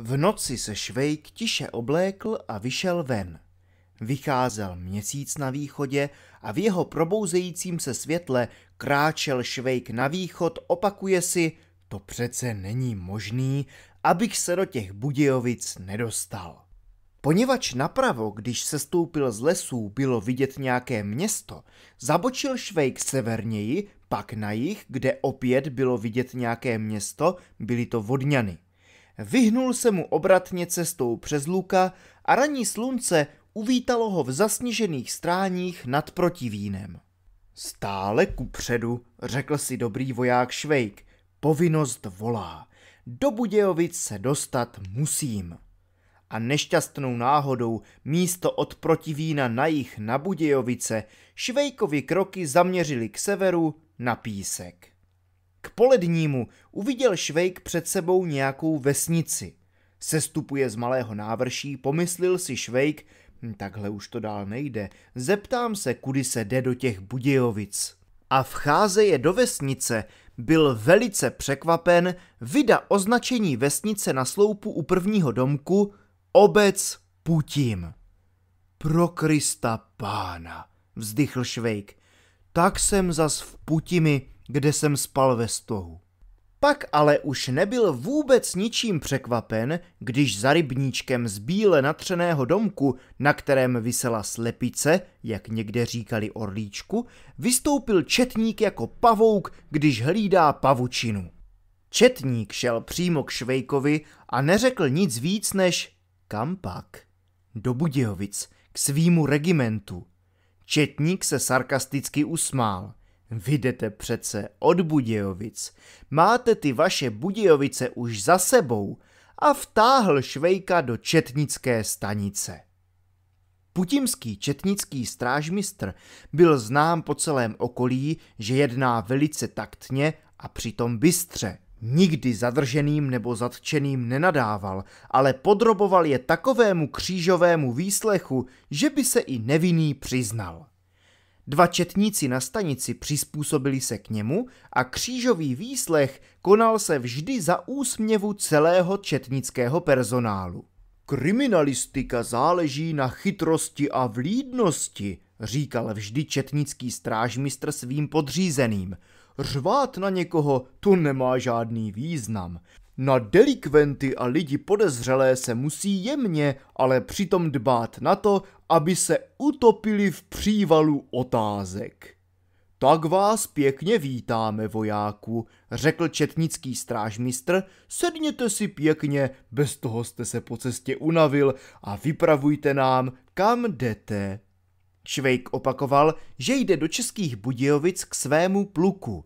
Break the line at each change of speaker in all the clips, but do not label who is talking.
V noci se Švejk tiše oblékl a vyšel ven. Vycházel měsíc na východě a v jeho probouzejícím se světle kráčel Švejk na východ, opakuje si, to přece není možný, abych se do těch Budějovic nedostal. Poněvadž napravo, když se stoupil z lesů, bylo vidět nějaké město, zabočil Švejk severněji, pak na jih, kde opět bylo vidět nějaké město, byly to Vodňany. Vyhnul se mu obratně cestou přes luka a ranní slunce uvítalo ho v zasněžených stráních nad protivínem. Stále předu, řekl si dobrý voják Švejk, povinnost volá. Do Budějovic se dostat musím. A nešťastnou náhodou místo od protivína na jich na Budějovice Švejkovi kroky zaměřili k severu na písek. K polednímu uviděl Švejk před sebou nějakou vesnici. Sestupuje z malého návrší, pomyslil si Švejk, hm, takhle už to dál nejde, zeptám se, kudy se jde do těch Budějovic. A je do vesnice byl velice překvapen, vyda označení vesnice na sloupu u prvního domku Obec Putím. Pro Krista pána, vzdychl Švejk, tak jsem zas v Putimi, kde jsem spal ve stohu. Pak ale už nebyl vůbec ničím překvapen, když za rybníčkem z bíle natřeného domku, na kterém visela slepice, jak někde říkali orlíčku, vystoupil četník jako pavouk, když hlídá pavučinu. Četník šel přímo k Švejkovi a neřekl nic víc než kam pak? Do Budějovic, k svýmu regimentu. Četník se sarkasticky usmál – vy jdete přece od Budějovic. Máte ty vaše Budějovice už za sebou a vtáhl Švejka do četnické stanice. Putimský četnický strážmistr byl znám po celém okolí, že jedná velice taktně a přitom bystře. Nikdy zadrženým nebo zatčeným nenadával, ale podroboval je takovému křížovému výslechu, že by se i nevinný přiznal. Dva četníci na stanici přizpůsobili se k němu a křížový výslech konal se vždy za úsměvu celého četnického personálu. Kriminalistika záleží na chytrosti a vlídnosti, říkal vždy četnický strážmistr svým podřízeným. Řvát na někoho to nemá žádný význam. Na delikventy a lidi podezřelé se musí jemně, ale přitom dbát na to, aby se utopili v přívalu otázek. Tak vás pěkně vítáme, vojáku, řekl četnický strážmistr, sedněte si pěkně, bez toho jste se po cestě unavil a vypravujte nám, kam jdete. Švejk opakoval, že jde do Českých Budějovic k svému pluku.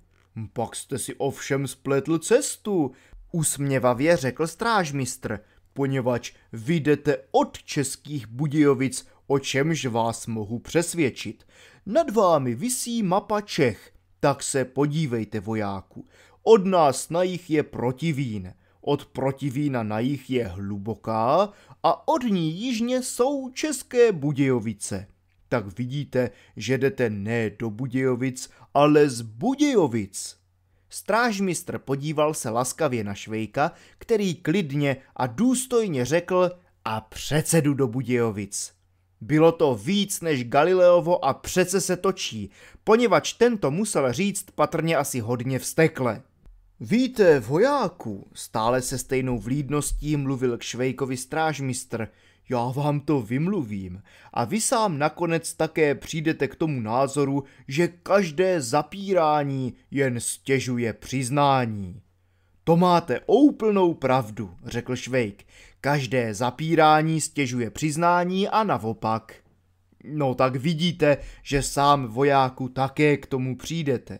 Pak jste si ovšem spletl cestu, Usměvavě řekl strážmistr, poněvadž vyjdete od českých Budějovic, o čemž vás mohu přesvědčit. Nad vámi visí mapa Čech, tak se podívejte vojáku. Od nás na jich je protivín, od protivína na jich je hluboká a od ní jižně jsou české Budějovice. Tak vidíte, že jdete ne do Budějovic, ale z Budějovic. Strážmistr podíval se laskavě na Švejka, který klidně a důstojně řekl a předsedu do Budějovic. Bylo to víc než Galileovo a přece se točí, poněvadž tento musel říct patrně asi hodně vstekle. Víte, vojáku, stále se stejnou vlídností mluvil k Švejkovi strážmistr, já vám to vymluvím. A vy sám nakonec také přijdete k tomu názoru, že každé zapírání jen stěžuje přiznání. To máte úplnou pravdu, řekl Švejk. Každé zapírání stěžuje přiznání a naopak. No tak vidíte, že sám vojáku také k tomu přijdete.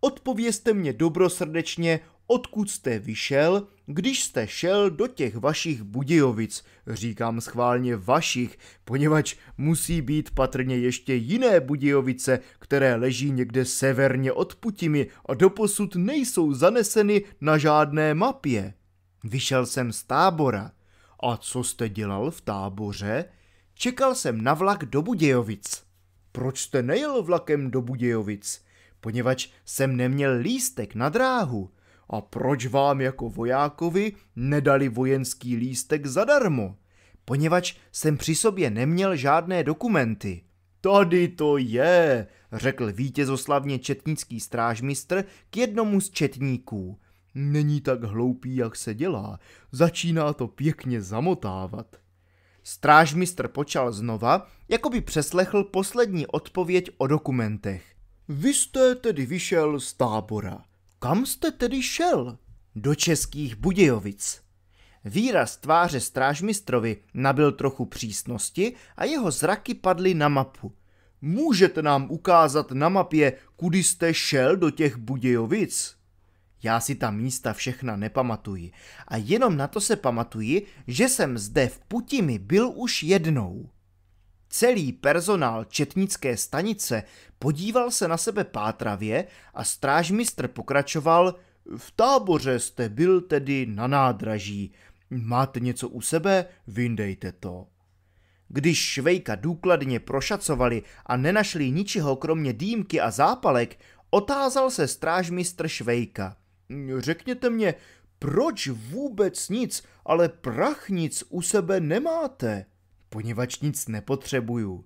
Odpovězte mě dobrosrdečně, odkud jste vyšel když jste šel do těch vašich Budějovic, říkám schválně vašich, poněvadž musí být patrně ještě jiné Budějovice, které leží někde severně od Putimi a doposud nejsou zaneseny na žádné mapě. Vyšel jsem z tábora. A co jste dělal v táboře? Čekal jsem na vlak do Budějovic. Proč jste nejel vlakem do Budějovic? Poněvadž jsem neměl lístek na dráhu. A proč vám jako vojákovi nedali vojenský lístek zadarmo? Poněvadž jsem při sobě neměl žádné dokumenty. Tady to je, řekl vítězoslavně četnický strážmistr k jednomu z četníků. Není tak hloupý, jak se dělá. Začíná to pěkně zamotávat. Strážmistr počal znova, jako by přeslechl poslední odpověď o dokumentech. Vy jste tedy vyšel z tábora. Kam jste tedy šel? Do českých Budějovic. Výraz tváře strážmistrovi nabil trochu přísnosti a jeho zraky padly na mapu. Můžete nám ukázat na mapě, kudy jste šel do těch Budějovic? Já si ta místa všechna nepamatuji a jenom na to se pamatuji, že jsem zde v Putimi byl už jednou. Celý personál četnické stanice podíval se na sebe pátravě a strážmistr pokračoval, v táboře jste byl tedy na nádraží, máte něco u sebe, vyndejte to. Když Švejka důkladně prošacovali a nenašli ničeho kromě dýmky a zápalek, otázal se strážmistr Švejka. Řekněte mě, proč vůbec nic, ale prach nic u sebe nemáte? poněvadž nic nepotřebuju.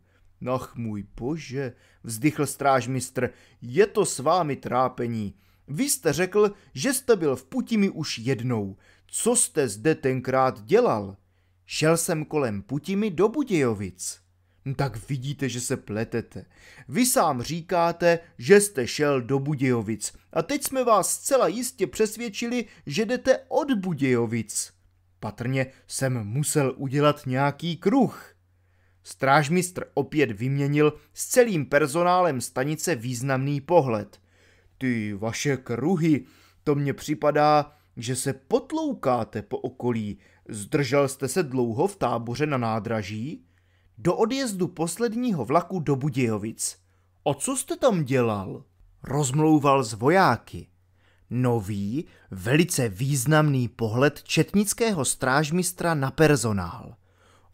Ach můj bože, vzdychl strážmistr, je to s vámi trápení. Vy jste řekl, že jste byl v Putimi už jednou. Co jste zde tenkrát dělal? Šel jsem kolem Putimi do Budějovic. Hm, tak vidíte, že se pletete. Vy sám říkáte, že jste šel do Budějovic a teď jsme vás zcela jistě přesvědčili, že jdete od Budějovic. Patrně jsem musel udělat nějaký kruh. Strážmistr opět vyměnil s celým personálem stanice významný pohled. Ty vaše kruhy, to mně připadá, že se potloukáte po okolí. Zdržel jste se dlouho v táboře na nádraží? Do odjezdu posledního vlaku do Budějovic. O co jste tam dělal? Rozmlouval s vojáky nový, velice významný pohled četnického strážmistra na personál.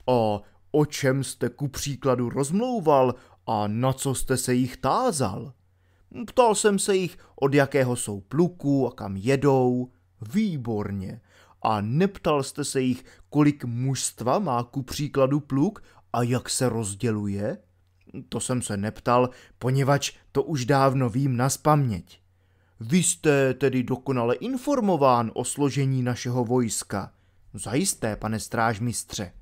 A o čem jste ku příkladu rozmlouval a na co jste se jich tázal? Ptal jsem se jich, od jakého jsou pluku a kam jedou. Výborně. A neptal jste se jich, kolik mužstva má ku příkladu pluk a jak se rozděluje? To jsem se neptal, poněvadž to už dávno vím na spaměť. Vy jste tedy dokonale informován o složení našeho vojska. Zajisté, pane strážmistře.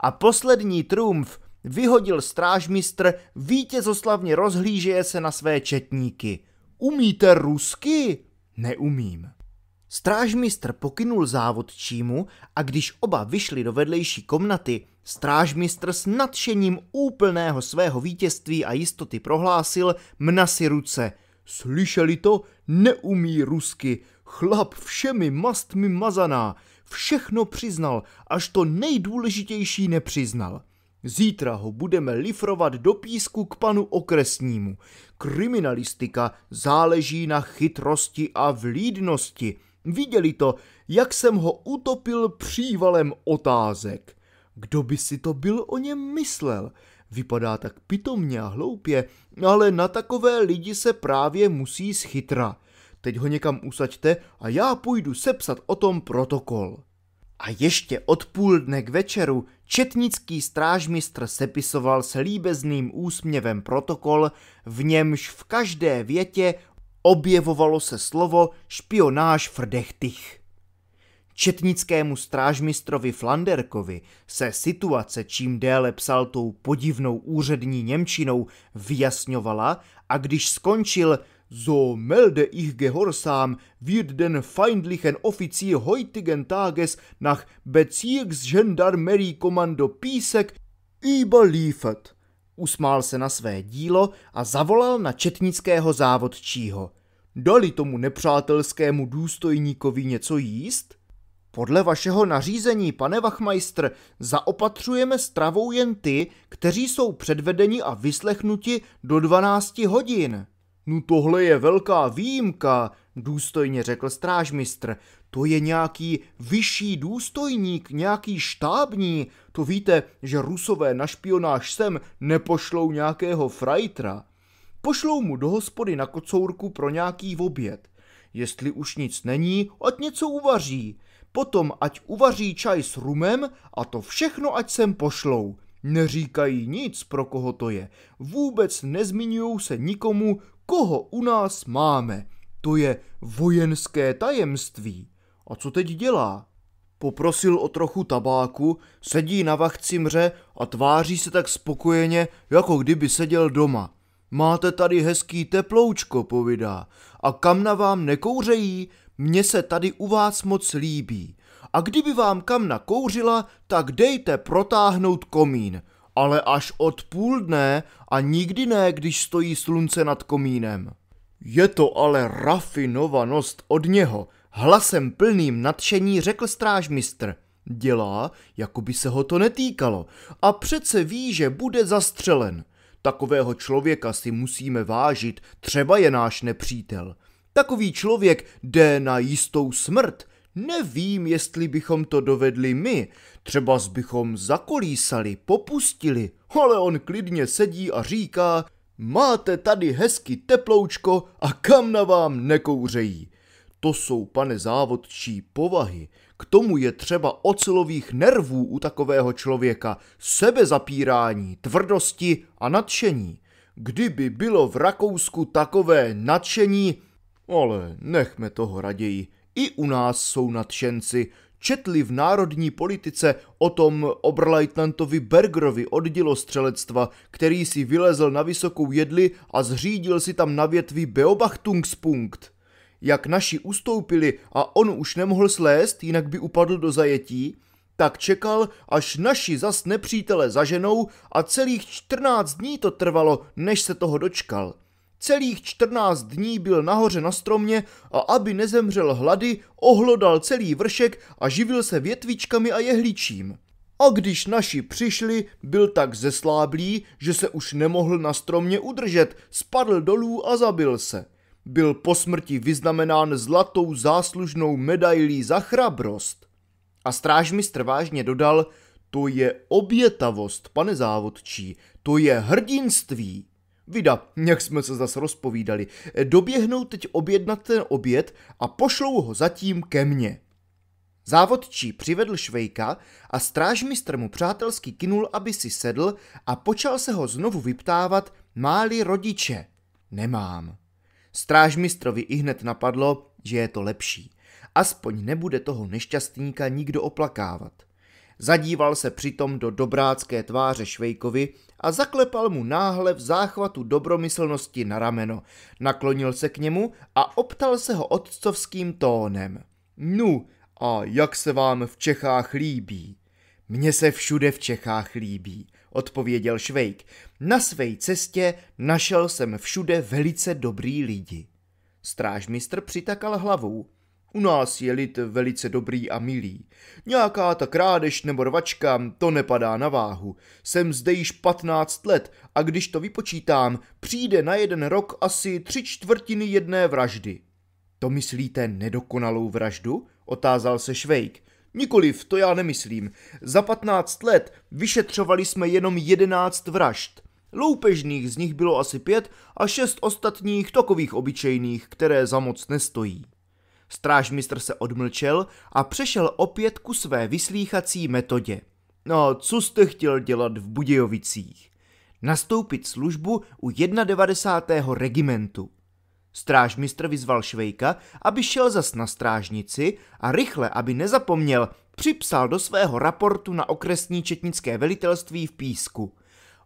A poslední trumf vyhodil strážmistr, vítězoslavně rozhlížeje se na své četníky. Umíte rusky? Neumím. Strážmistr pokynul závodčímu a když oba vyšli do vedlejší komnaty, strážmistr s nadšením úplného svého vítězství a jistoty prohlásil mna si ruce – Slyšeli to? Neumí rusky. Chlap všemi mastmi mazaná. Všechno přiznal, až to nejdůležitější nepřiznal. Zítra ho budeme lifrovat do písku k panu okresnímu. Kriminalistika záleží na chytrosti a vlídnosti. Viděli to, jak jsem ho utopil přívalem otázek. Kdo by si to byl o něm myslel? Vypadá tak pitomně a hloupě, ale na takové lidi se právě musí schytra. Teď ho někam usaďte a já půjdu sepsat o tom protokol. A ještě od půl dne k večeru četnický strážmistr sepisoval s líbezným úsměvem protokol, v němž v každé větě objevovalo se slovo špionáž v dechtych. Četnickému strážmistrovi Flanderkovi se situace čím déle psal tou podivnou úřední Němčinou vyjasňovala a když skončil So melde ich gehorsam, wird den feindlichen Offizier heutigen Tages nach Bezirksgendarmeriekommando Písek überliefert. Usmál se na své dílo a zavolal na četnického závodčího. Dali tomu nepřátelskému důstojníkovi něco jíst? Podle vašeho nařízení, pane Wachmeister, zaopatřujeme stravou jen ty, kteří jsou předvedeni a vyslechnuti do 12 hodin. No tohle je velká výjimka, důstojně řekl strážmistr. To je nějaký vyšší důstojník, nějaký štábní. To víte, že rusové na špionáž sem nepošlou nějakého frajtra. Pošlou mu do hospody na kocourku pro nějaký oběd. Jestli už nic není, ať něco uvaří potom ať uvaří čaj s rumem a to všechno ať sem pošlou. Neříkají nic, pro koho to je. Vůbec nezmiňují se nikomu, koho u nás máme. To je vojenské tajemství. A co teď dělá? Poprosil o trochu tabáku, sedí na mře a tváří se tak spokojeně, jako kdyby seděl doma. Máte tady hezký teploučko, povídá. A kam na vám nekouřejí? Mně se tady u vás moc líbí. A kdyby vám kam nakouřila, tak dejte protáhnout komín. Ale až od půl dne a nikdy ne, když stojí slunce nad komínem. Je to ale rafinovanost od něho, hlasem plným nadšení řekl strážmistr. Dělá, jako by se ho to netýkalo a přece ví, že bude zastřelen. Takového člověka si musíme vážit, třeba je náš nepřítel. Takový člověk jde na jistou smrt. Nevím, jestli bychom to dovedli my. Třeba bychom zakolísali, popustili, ale on klidně sedí a říká, máte tady hezky teploučko a kam na vám nekouřejí. To jsou, pane závodčí, povahy. K tomu je třeba ocelových nervů u takového člověka, sebezapírání, tvrdosti a nadšení. Kdyby bylo v Rakousku takové nadšení, ale nechme toho raději. I u nás jsou nadšenci. Četli v národní politice o tom obrlajtnantovi Bergerovi oddělo střelectva, který si vylezl na vysokou jedli a zřídil si tam na větvi Beobachtungspunkt. Jak naši ustoupili a on už nemohl slést, jinak by upadl do zajetí, tak čekal, až naši zas nepřítele zaženou a celých 14 dní to trvalo, než se toho dočkal – Celých 14 dní byl nahoře na stromě a aby nezemřel hlady, ohlodal celý vršek a živil se větvičkami a jehličím. A když naši přišli, byl tak zesláblý, že se už nemohl na stromě udržet, spadl dolů a zabil se. Byl po smrti vyznamenán zlatou záslužnou medailí za chrabrost. A strážmistr vážně dodal, to je obětavost, pane závodčí, to je hrdinství. Vida, jak jsme se zase rozpovídali, doběhnou teď objednat ten oběd a pošlou ho zatím ke mně. Závodčí přivedl Švejka a strážmistr mu přátelsky kinul, aby si sedl a počal se ho znovu vyptávat, máli rodiče. Nemám. Strážmistrovi i hned napadlo, že je to lepší. Aspoň nebude toho nešťastníka nikdo oplakávat. Zadíval se přitom do dobrácké tváře Švejkovi a zaklepal mu náhle v záchvatu dobromyslnosti na rameno. Naklonil se k němu a optal se ho otcovským tónem. Nu, a jak se vám v Čechách líbí? Mně se všude v Čechách líbí, odpověděl Švejk. Na své cestě našel jsem všude velice dobrý lidi. Strážmistr přitakal hlavou. U nás je lid velice dobrý a milý. Nějaká ta krádež nebo rvačka, to nepadá na váhu. Jsem zde již 15 let a když to vypočítám, přijde na jeden rok asi tři čtvrtiny jedné vraždy. To myslíte nedokonalou vraždu? Otázal se Švejk. Nikoliv, to já nemyslím. Za 15 let vyšetřovali jsme jenom 11 vražd. Loupežných z nich bylo asi pět a šest ostatních takových obyčejných, které za moc nestojí. Strážmistr se odmlčel a přešel opět ku své vyslýchací metodě. No, co jste chtěl dělat v Budějovicích? Nastoupit službu u 91. regimentu. Strážmistr vyzval Švejka, aby šel zas na strážnici a rychle, aby nezapomněl, připsal do svého raportu na okresní četnické velitelství v Písku.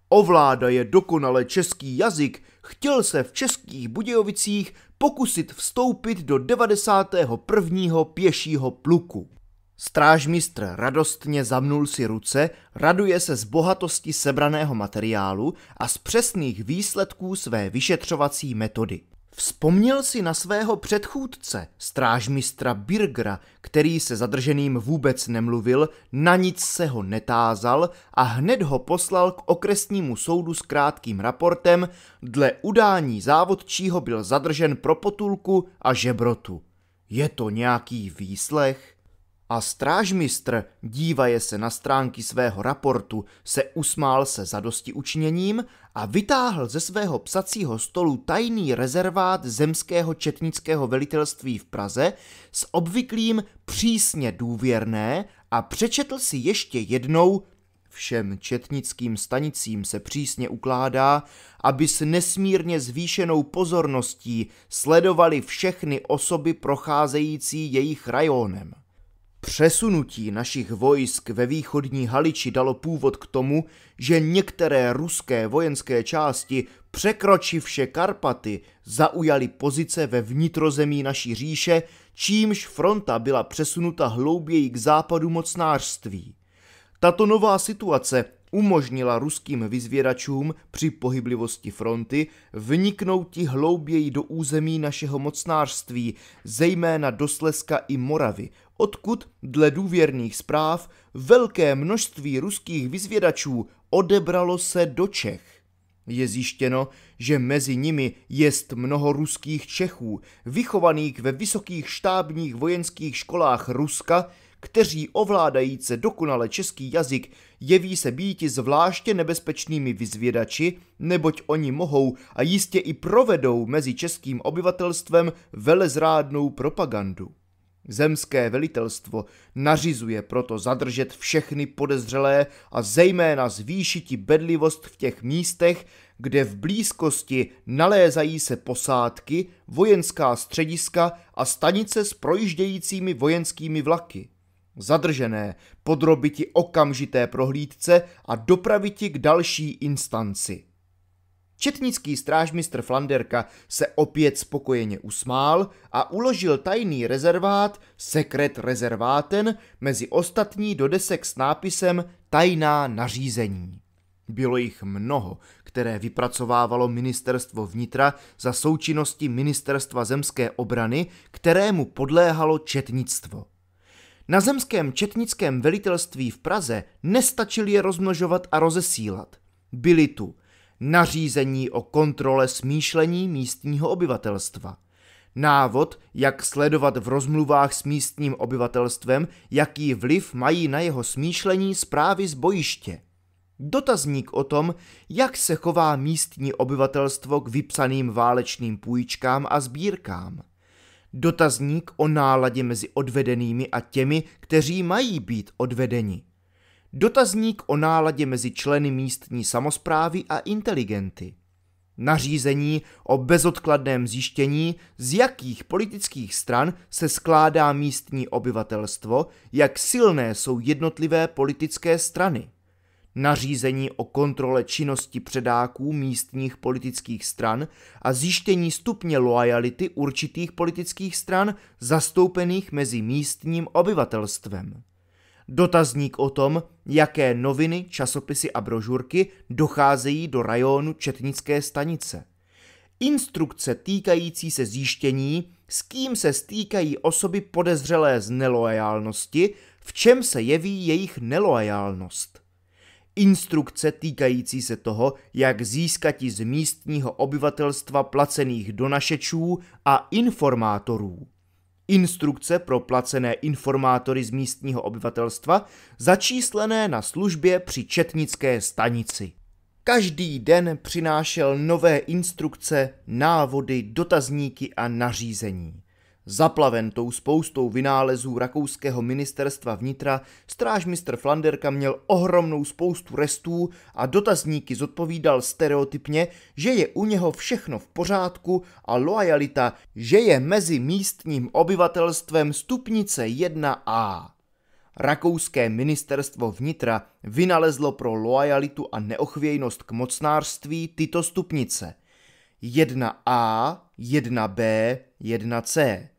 Ovláda je dokonale český jazyk, chtěl se v českých Budějovicích pokusit vstoupit do 91. pěšího pluku. Strážmistr radostně zamnul si ruce, raduje se z bohatosti sebraného materiálu a z přesných výsledků své vyšetřovací metody. Vzpomněl si na svého předchůdce, strážmistra Birgra, který se zadrženým vůbec nemluvil, na nic se ho netázal a hned ho poslal k okresnímu soudu s krátkým raportem, dle udání závodčího byl zadržen pro potulku a žebrotu. Je to nějaký výslech? a strážmistr, dívaje se na stránky svého raportu, se usmál se zadosti učiněním a vytáhl ze svého psacího stolu tajný rezervát zemského četnického velitelství v Praze s obvyklým přísně důvěrné a přečetl si ještě jednou Všem četnickým stanicím se přísně ukládá, aby s nesmírně zvýšenou pozorností sledovali všechny osoby procházející jejich rajónem. Přesunutí našich vojsk ve východní Haliči dalo původ k tomu, že některé ruské vojenské části, překročivše Karpaty, zaujaly pozice ve vnitrozemí naší říše, čímž fronta byla přesunuta hlouběji k západu mocnářství. Tato nová situace umožnila ruským vyzvěračům při pohyblivosti fronty vniknouti hlouběji do území našeho mocnářství, zejména do Slezska i Moravy, odkud, dle důvěrných zpráv, velké množství ruských vyzvědačů odebralo se do Čech. Je zjištěno, že mezi nimi jest mnoho ruských Čechů, vychovaných ve vysokých štábních vojenských školách Ruska, kteří ovládajíce dokonale český jazyk jeví se býti zvláště nebezpečnými vyzvědači, neboť oni mohou a jistě i provedou mezi českým obyvatelstvem velezrádnou propagandu. Zemské velitelstvo nařizuje proto zadržet všechny podezřelé a zejména zvýšiti bedlivost v těch místech, kde v blízkosti nalézají se posádky, vojenská střediska a stanice s projíždějícími vojenskými vlaky. Zadržené podrobiti okamžité prohlídce a dopraviti k další instanci. Četnický strážmistr Flanderka se opět spokojeně usmál a uložil tajný rezervát, sekret rezerváten, mezi ostatní do desek s nápisem Tajná nařízení. Bylo jich mnoho, které vypracovávalo ministerstvo vnitra za součinnosti ministerstva zemské obrany, kterému podléhalo četnictvo. Na zemském četnickém velitelství v Praze nestačili je rozmnožovat a rozesílat. Byli tu nařízení o kontrole smýšlení místního obyvatelstva, návod, jak sledovat v rozmluvách s místním obyvatelstvem, jaký vliv mají na jeho smýšlení zprávy z bojiště, dotazník o tom, jak se chová místní obyvatelstvo k vypsaným válečným půjčkám a sbírkám – dotazník o náladě mezi odvedenými a těmi, kteří mají být odvedeni. Dotazník o náladě mezi členy místní samozprávy a inteligenty. Nařízení o bezodkladném zjištění, z jakých politických stran se skládá místní obyvatelstvo, jak silné jsou jednotlivé politické strany nařízení o kontrole činnosti předáků místních politických stran a zjištění stupně loajality určitých politických stran zastoupených mezi místním obyvatelstvem. Dotazník o tom, jaké noviny, časopisy a brožurky docházejí do rajonu Četnické stanice. Instrukce týkající se zjištění, s kým se stýkají osoby podezřelé z neloajálnosti, v čem se jeví jejich neloajálnost instrukce týkající se toho, jak získati z místního obyvatelstva placených donašečů a informátorů. Instrukce pro placené informátory z místního obyvatelstva začíslené na službě při četnické stanici. Každý den přinášel nové instrukce, návody, dotazníky a nařízení. Zaplaven tou spoustou vynálezů rakouského ministerstva vnitra, strážmistr Flanderka měl ohromnou spoustu restů a dotazníky zodpovídal stereotypně, že je u něho všechno v pořádku a loajalita, že je mezi místním obyvatelstvem stupnice 1a. Rakouské ministerstvo vnitra vynalezlo pro loajalitu a neochvějnost k mocnářství tyto stupnice. 1a, 1b, 1c.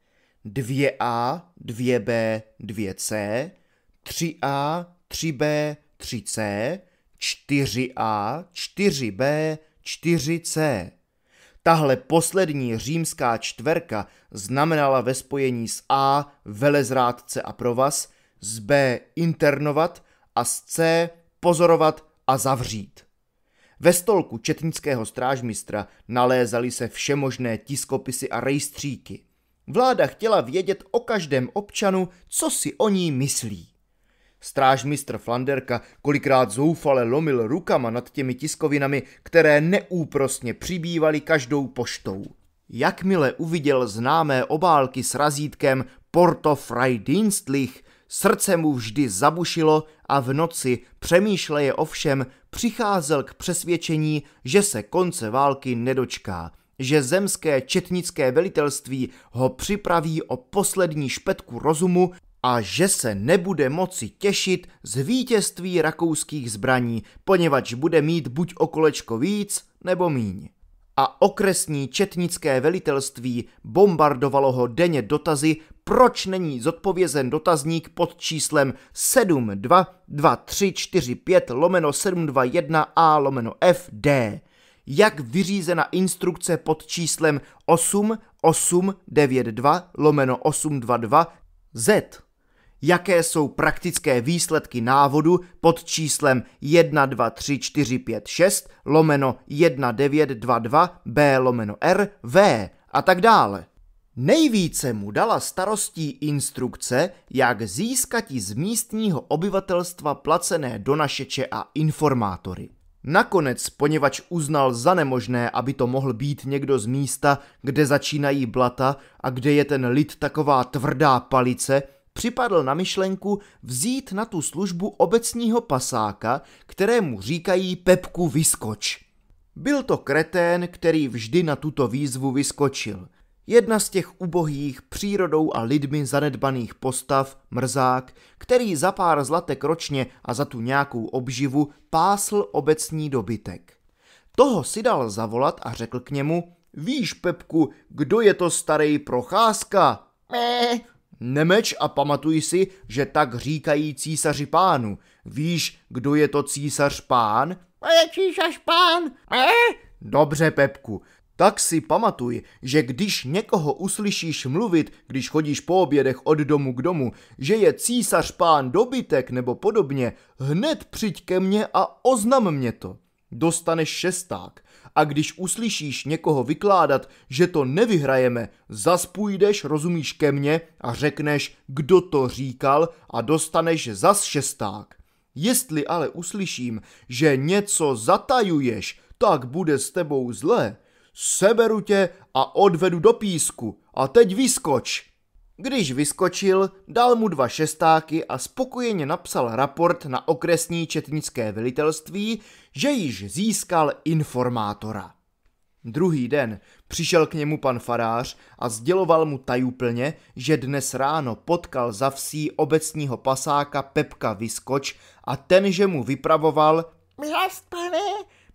2A, 2B, 2C, 3A, 3B, 3C, 4A, 4B, 4C. Tahle poslední římská čtverka znamenala ve spojení s A velezrádce a provaz, s B internovat a s C pozorovat a zavřít. Ve stolku četnického strážmistra nalézaly se všemožné tiskopisy a rejstříky – Vláda chtěla vědět o každém občanu, co si o ní myslí. Strážmistr Flanderka kolikrát zoufale lomil rukama nad těmi tiskovinami, které neúprostně přibývaly každou poštou. Jakmile uviděl známé obálky s razítkem Porto Freidienstlich, srdce mu vždy zabušilo a v noci, přemýšleje ovšem, přicházel k přesvědčení, že se konce války nedočká – že zemské četnické velitelství ho připraví o poslední špetku rozumu a že se nebude moci těšit z vítězství rakouských zbraní, poněvadž bude mít buď o kolečko víc nebo míň. A okresní četnické velitelství bombardovalo ho denně dotazy, proč není zodpovězen dotazník pod číslem 722345 lomeno 721 a lomeno FD jak vyřízena instrukce pod číslem 8892 lomeno 822 Z. Jaké jsou praktické výsledky návodu pod číslem 123456 lomeno 1922 B lomeno R V a tak dále. Nejvíce mu dala starostí instrukce, jak získat z místního obyvatelstva placené donašeče a informátory. Nakonec, poněvadž uznal za nemožné, aby to mohl být někdo z místa, kde začínají blata a kde je ten lid taková tvrdá palice, připadl na myšlenku vzít na tu službu obecního pasáka, kterému říkají Pepku Vyskoč. Byl to kretén, který vždy na tuto výzvu vyskočil – Jedna z těch ubohých přírodou a lidmi zanedbaných postav, mrzák, který za pár zlatek ročně a za tu nějakou obživu pásl obecní dobytek. Toho si dal zavolat a řekl k němu, víš Pepku, kdo je to starý procházka? Mé. Nemeč a pamatuj si, že tak říkají císaři pánu. Víš, kdo je to císař pán? Je císař pán. Mé. Dobře, Pepku, tak si pamatuj, že když někoho uslyšíš mluvit, když chodíš po obědech od domu k domu, že je císař pán dobytek nebo podobně, hned přijď ke mně a oznam mě to. Dostaneš šesták. A když uslyšíš někoho vykládat, že to nevyhrajeme, zas půjdeš, rozumíš ke mně a řekneš, kdo to říkal a dostaneš zas šesták. Jestli ale uslyším, že něco zatajuješ, tak bude s tebou zlé, seberu tě a odvedu do písku a teď vyskoč. Když vyskočil, dal mu dva šestáky a spokojeně napsal raport na okresní četnické velitelství, že již získal informátora. Druhý den přišel k němu pan farář a sděloval mu tajuplně, že dnes ráno potkal za vsí obecního pasáka Pepka Vyskoč a ten, že mu vypravoval Měst, pane,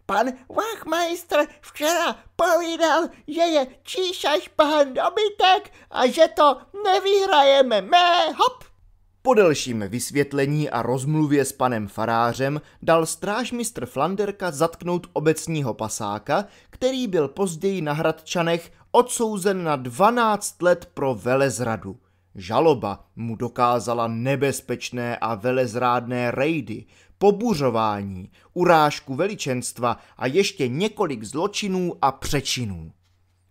Pan Wachmeister včera povídal, že je číšaš pán dobytek a že to nevyhrajeme mé, hop! Po delším vysvětlení a rozmluvě s panem farářem dal strážmistr Flanderka zatknout obecního pasáka, který byl později na Hradčanech odsouzen na 12 let pro velezradu. Žaloba mu dokázala nebezpečné a velezrádné rejdy, pobuřování, urážku veličenstva a ještě několik zločinů a přečinů.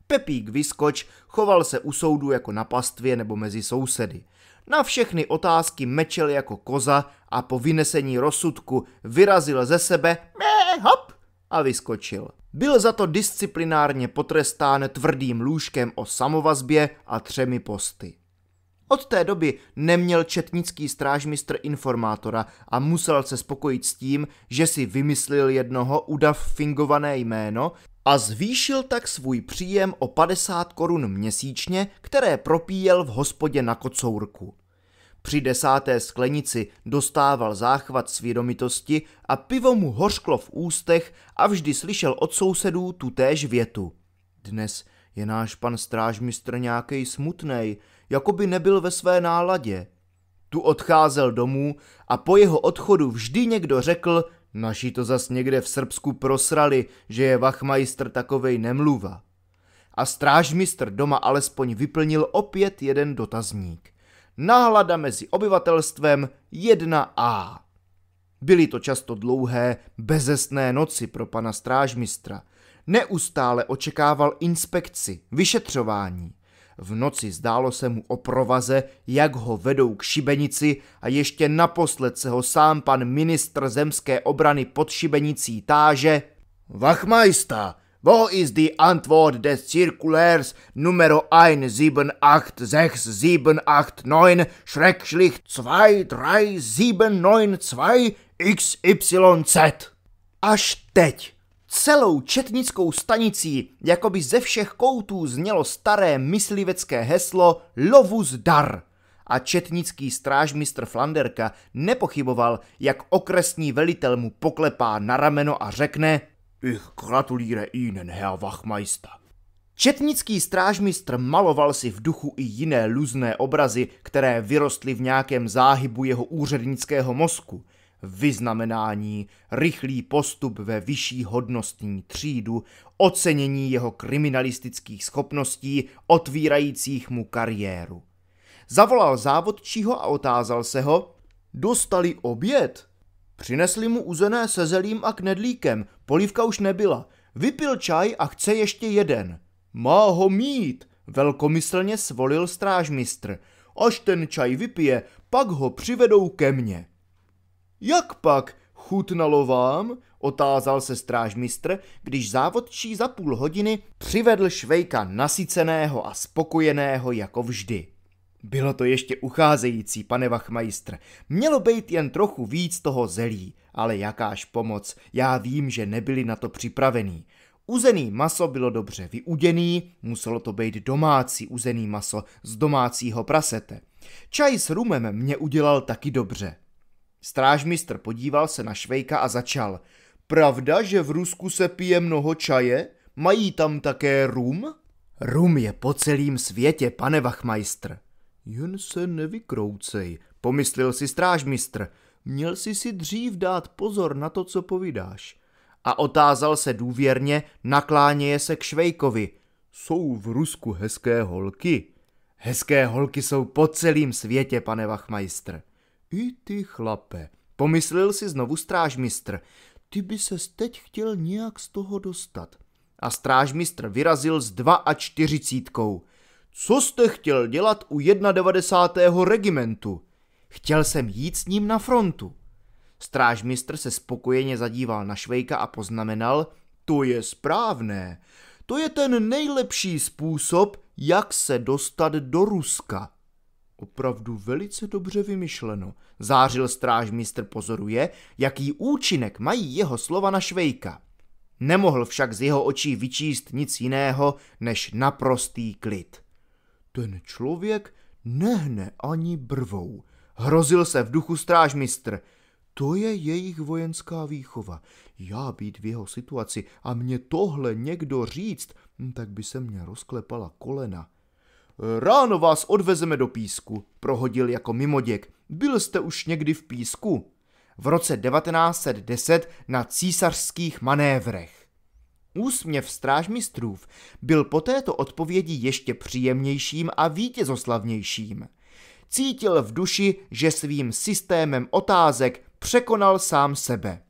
Pepík Vyskoč choval se u soudu jako na pastvě nebo mezi sousedy. Na všechny otázky mečel jako koza a po vynesení rozsudku vyrazil ze sebe mé, hop, a vyskočil. Byl za to disciplinárně potrestán tvrdým lůžkem o samovazbě a třemi posty. Od té doby neměl četnický strážmistr informátora a musel se spokojit s tím, že si vymyslil jednoho udav fingované jméno a zvýšil tak svůj příjem o 50 korun měsíčně, které propíjel v hospodě na kocourku. Při desáté sklenici dostával záchvat svědomitosti a pivo mu hořklo v ústech a vždy slyšel od sousedů tutéž větu. Dnes je náš pan strážmistr nějakej smutnej, jako by nebyl ve své náladě. Tu odcházel domů a po jeho odchodu vždy někdo řekl, naši to zas někde v Srbsku prosrali, že je vachmajstr takovej nemluva. A strážmistr doma alespoň vyplnil opět jeden dotazník. Náhlada mezi obyvatelstvem 1a. Byly to často dlouhé, bezesné noci pro pana strážmistra – Neustále očekával inspekci, vyšetřování. V noci zdálo se mu o provaze, jak ho vedou k šibenici a ještě naposled se ho sám pan ministr zemské obrany pod šibenicí táže. Vachmajsta, wo is die Antwort des Cirkulärs numero 178679 schrecklich 23792 XYZ? Až teď Celou četnickou stanicí, jako by ze všech koutů znělo staré myslivecké heslo Lovus dar. A četnický strážmistr Flanderka nepochyboval, jak okresní velitel mu poklepá na rameno a řekne Ich gratuliere Ihnen, Herr Wachmeister. Četnický strážmistr maloval si v duchu i jiné luzné obrazy, které vyrostly v nějakém záhybu jeho úřednického mozku – vyznamenání, rychlý postup ve vyšší hodnostní třídu, ocenění jeho kriminalistických schopností, otvírajících mu kariéru. Zavolal závodčího a otázal se ho, dostali oběd? Přinesli mu uzené se zelím a knedlíkem, polívka už nebyla, vypil čaj a chce ještě jeden. Má ho mít, velkomyslně svolil strážmistr. Až ten čaj vypije, pak ho přivedou ke mně. Jak pak? Chutnalo vám? Otázal se strážmistr, když závodčí za půl hodiny přivedl švejka nasyceného a spokojeného jako vždy. Bylo to ještě ucházející, pane Vachmajstr. Mělo být jen trochu víc toho zelí, ale jakáž pomoc, já vím, že nebyli na to připravení. Uzený maso bylo dobře vyuděný, muselo to být domácí uzený maso z domácího prasete. Čaj s rumem mě udělal taky dobře. Strážmistr podíval se na Švejka a začal. Pravda, že v Rusku se pije mnoho čaje? Mají tam také rum? Rum je po celém světě, pane Vachmajstr. Jen se nevykroucej, pomyslel si strážmistr. Měl si si dřív dát pozor na to, co povídáš. A otázal se důvěrně, nakláněje se k Švejkovi. Jsou v Rusku hezké holky? Hezké holky jsou po celém světě, pane Vachmajstr. I ty chlape, pomyslil si znovu strážmistr, ty by se teď chtěl nějak z toho dostat. A strážmistr vyrazil s dva a čtyřicítkou. Co jste chtěl dělat u 91. regimentu? Chtěl jsem jít s ním na frontu. Strážmistr se spokojeně zadíval na Švejka a poznamenal, to je správné. To je ten nejlepší způsob, jak se dostat do Ruska. Opravdu velice dobře vymyšleno. Zářil strážmistr pozoruje, jaký účinek mají jeho slova na Švejka. Nemohl však z jeho očí vyčíst nic jiného než naprostý klid. Ten člověk nehne ani brvou. Hrozil se v duchu strážmistr. To je jejich vojenská výchova. Já být v jeho situaci a mě tohle někdo říct, hm, tak by se mě rozklepala kolena. Ráno vás odvezeme do písku, prohodil jako mimoděk. Byl jste už někdy v písku? V roce 1910 na císařských manévrech. Úsměv strážmistrův byl po této odpovědi ještě příjemnějším a vítězoslavnějším. Cítil v duši, že svým systémem otázek překonal sám sebe.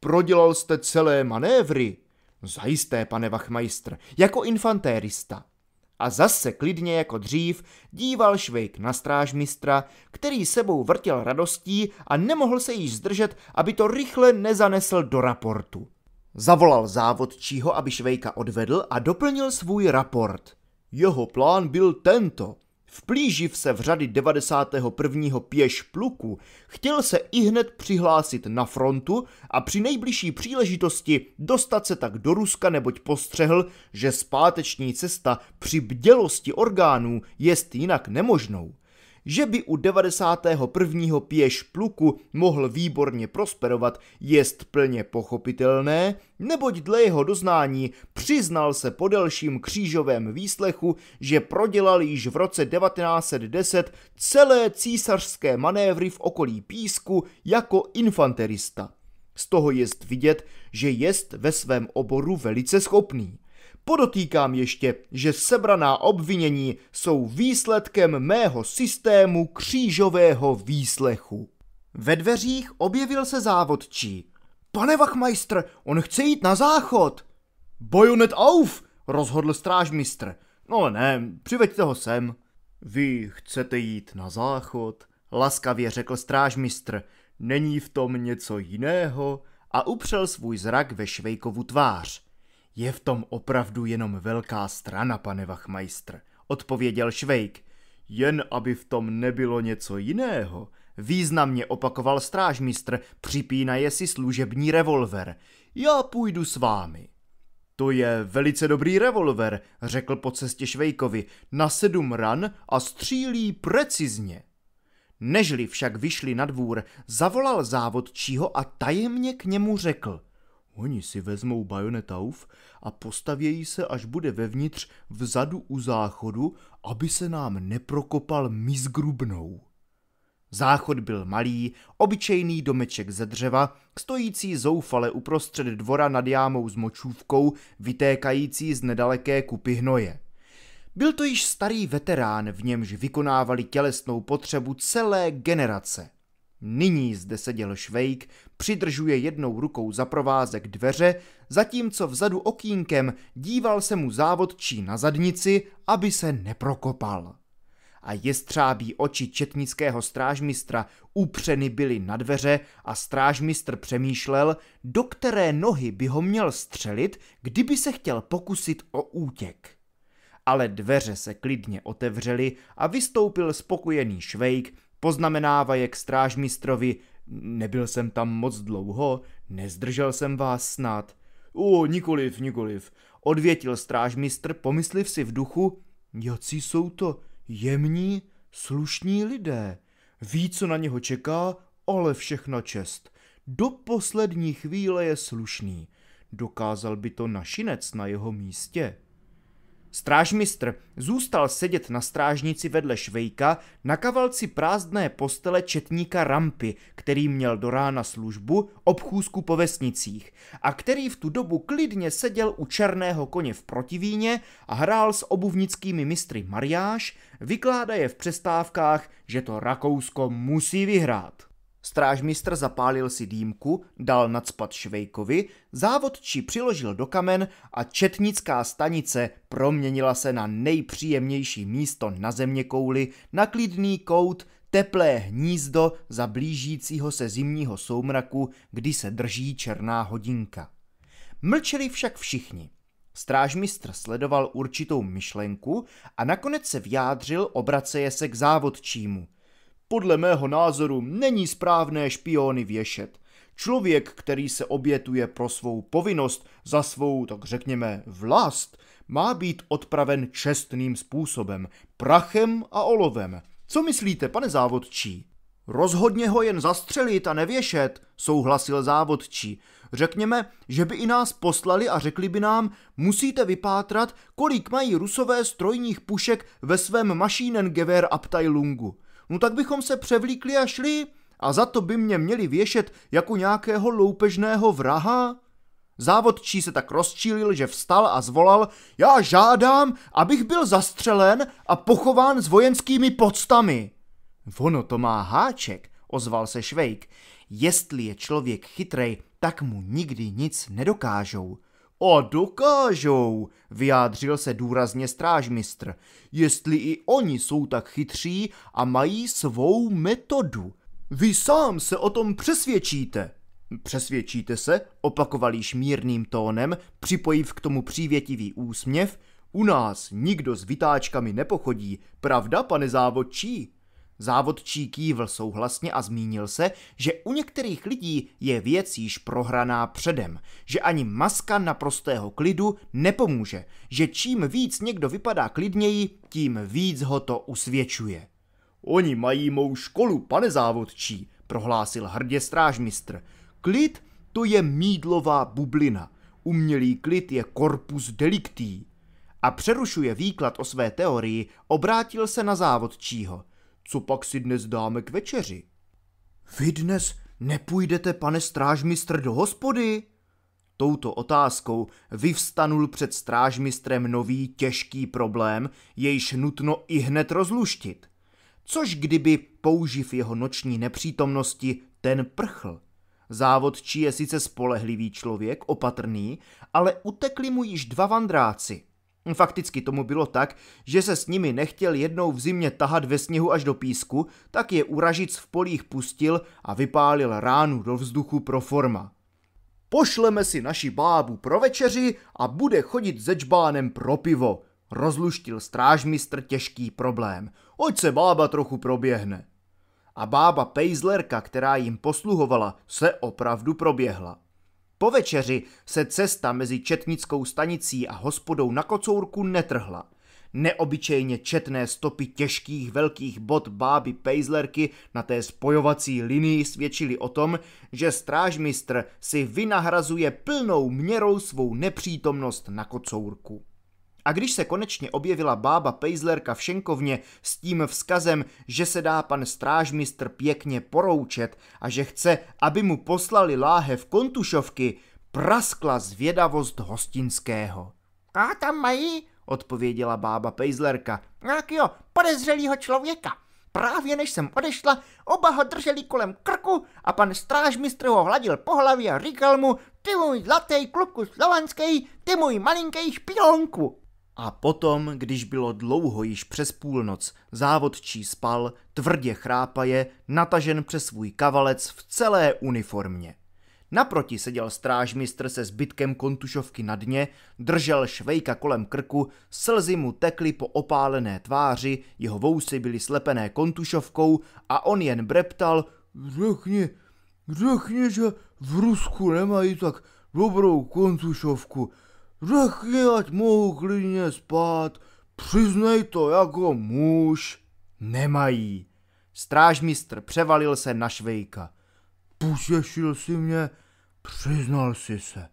Prodělal jste celé manévry? Zajisté, pane Vachmajstr, jako infantérista – a zase klidně jako dřív díval Švejk na strážmistra, který sebou vrtěl radostí a nemohl se již zdržet, aby to rychle nezanesl do raportu. Zavolal závodčího, aby Švejka odvedl a doplnil svůj raport. Jeho plán byl tento. Vplíživ se v řady 91. pěš pluku, chtěl se i hned přihlásit na frontu a při nejbližší příležitosti dostat se tak do Ruska, neboť postřehl, že zpáteční cesta při bdělosti orgánů jest jinak nemožnou. Že by u 91. pěš pluku mohl výborně prosperovat, jest plně pochopitelné, neboť dle jeho doznání přiznal se po delším křížovém výslechu, že prodělal již v roce 1910 celé císařské manévry v okolí Písku jako infanterista. Z toho jest vidět, že jest ve svém oboru velice schopný. Podotýkám ještě, že sebraná obvinění jsou výsledkem mého systému křížového výslechu. Ve dveřích objevil se závodčí. Pane Wachmeister, on chce jít na záchod. Bojonet auf, rozhodl strážmistr. No ne, přiveďte ho sem. Vy chcete jít na záchod, laskavě řekl strážmistr. Není v tom něco jiného? A upřel svůj zrak ve Švejkovu tvář. Je v tom opravdu jenom velká strana, pane Vachmajstr, odpověděl Švejk. Jen aby v tom nebylo něco jiného, významně opakoval strážmistr, připínaje si služební revolver. Já půjdu s vámi. To je velice dobrý revolver, řekl po cestě Švejkovi, na sedm ran a střílí precizně. Nežli však vyšli na dvůr, zavolal závodčího a tajemně k němu řekl – Oni si vezmou bajonetauf a postavějí se, až bude vevnitř vzadu u záchodu, aby se nám neprokopal mizgrubnou. Záchod byl malý, obyčejný domeček ze dřeva, stojící zoufale uprostřed dvora nad jámou s močůvkou, vytékající z nedaleké kupy hnoje. Byl to již starý veterán, v němž vykonávali tělesnou potřebu celé generace. Nyní zde seděl Švejk, přidržuje jednou rukou za provázek dveře, zatímco vzadu okýnkem díval se mu závodčí na zadnici, aby se neprokopal. A jestřábí oči četnického strážmistra upřeny byly na dveře a strážmistr přemýšlel, do které nohy by ho měl střelit, kdyby se chtěl pokusit o útěk ale dveře se klidně otevřely a vystoupil spokojený švejk Poznamenává je k strážmistrovi, nebyl jsem tam moc dlouho, nezdržel jsem vás snad. O, nikoliv, nikoliv, odvětil strážmistr, pomysliv si v duchu, jací jsou to jemní, slušní lidé. Ví, co na něho čeká, ale všechna čest. Do poslední chvíle je slušný. Dokázal by to našinec na jeho místě. Strážmistr zůstal sedět na strážnici vedle Švejka na kavalci prázdné postele četníka Rampy, který měl do rána službu obchůzku po vesnicích a který v tu dobu klidně seděl u černého koně v protivíně a hrál s obuvnickými mistry Mariáš, vykládá je v přestávkách, že to Rakousko musí vyhrát. Strážmistr zapálil si dýmku, dal nadspat Švejkovi, závodčí přiložil do kamen a četnická stanice proměnila se na nejpříjemnější místo na země kouly, na klidný kout, teplé hnízdo za blížícího se zimního soumraku, kdy se drží černá hodinka. Mlčeli však všichni. Strážmistr sledoval určitou myšlenku a nakonec se vyjádřil, obraceje se k závodčímu podle mého názoru není správné špiony věšet. Člověk, který se obětuje pro svou povinnost, za svou, tak řekněme, vlast, má být odpraven čestným způsobem, prachem a olovem. Co myslíte, pane závodčí? Rozhodně ho jen zastřelit a nevěšet, souhlasil závodčí. Řekněme, že by i nás poslali a řekli by nám, musíte vypátrat, kolik mají rusové strojních pušek ve svém Maschinengewehr Abteilungu no tak bychom se převlíkli a šli a za to by mě měli věšet jako nějakého loupežného vraha. Závodčí se tak rozčílil, že vstal a zvolal, já žádám, abych byl zastřelen a pochován s vojenskými podstami. Ono to má háček, ozval se Švejk. Jestli je člověk chytrej, tak mu nikdy nic nedokážou. A dokážou, vyjádřil se důrazně strážmistr, jestli i oni jsou tak chytří a mají svou metodu. Vy sám se o tom přesvědčíte. Přesvědčíte se, opakoval již mírným tónem, připojiv k tomu přívětivý úsměv, u nás nikdo s vytáčkami nepochodí, pravda, pane závodčí? Závodčí kývl souhlasně a zmínil se, že u některých lidí je věc již prohraná předem, že ani maska naprostého klidu nepomůže, že čím víc někdo vypadá klidněji, tím víc ho to usvědčuje. Oni mají mou školu, pane závodčí, prohlásil hrdě strážmistr. Klid to je mídlová bublina. Umělý klid je korpus deliktí. A přerušuje výklad o své teorii, obrátil se na závodčího – co pak si dnes dáme k večeři? Vy dnes nepůjdete, pane strážmistr, do hospody? Touto otázkou vyvstanul před strážmistrem nový těžký problém, jejž nutno i hned rozluštit. Což kdyby použiv jeho noční nepřítomnosti ten prchl? Závodčí je sice spolehlivý člověk, opatrný, ale utekli mu již dva vandráci – Fakticky tomu bylo tak, že se s nimi nechtěl jednou v zimě tahat ve sněhu až do písku, tak je uražic v polích pustil a vypálil ránu do vzduchu pro forma. Pošleme si naši bábu pro večeři a bude chodit se čbánem pro pivo, rozluštil strážmistr těžký problém. Oď se bába trochu proběhne. A bába Pejzlerka, která jim posluhovala, se opravdu proběhla. Po večeři se cesta mezi četnickou stanicí a hospodou na kocourku netrhla. Neobyčejně četné stopy těžkých velkých bot báby Pejzlerky na té spojovací linii svědčily o tom, že strážmistr si vynahrazuje plnou měrou svou nepřítomnost na kocourku. A když se konečně objevila bába Pejzlerka v Šenkovně s tím vzkazem, že se dá pan strážmistr pěkně poroučet a že chce, aby mu poslali láhev kontušovky, praskla zvědavost hostinského. A tam mají, odpověděla bába Pejzlerka, jo? podezřelýho člověka. Právě než jsem odešla, oba ho drželi kolem krku a pan strážmistr ho hladil po hlavě a říkal mu, ty můj zlatý kluku slovanský, ty můj malinký špionku. A potom, když bylo dlouho již přes půlnoc, závodčí spal, tvrdě chrápaje, natažen přes svůj kavalec v celé uniformě. Naproti seděl strážmistr se zbytkem kontušovky na dně, držel švejka kolem krku, slzy mu tekly po opálené tváři, jeho vousy byly slepené kontušovkou a on jen breptal Řekni, řekni, že v Rusku nemají tak dobrou kontušovku, Řekni, ať mohu klidně spát, přiznej to jako muž. Nemají. Strážmistr převalil se na švejka. Potěšil si mě, přiznal si se.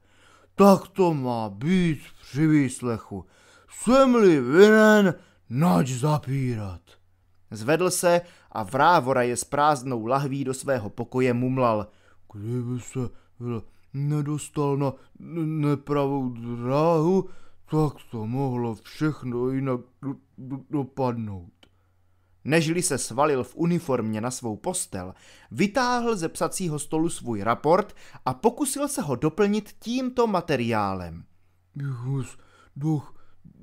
Tak to má být při výslechu. Jsem-li vinen, nač zapírat. Zvedl se a vrávora je s prázdnou lahví do svého pokoje mumlal. Kdyby se byl nedostal na nepravou dráhu, tak to mohlo všechno jinak do, do, dopadnout. Nežli se svalil v uniformě na svou postel, vytáhl ze psacího stolu svůj raport a pokusil se ho doplnit tímto materiálem. Jus, doch,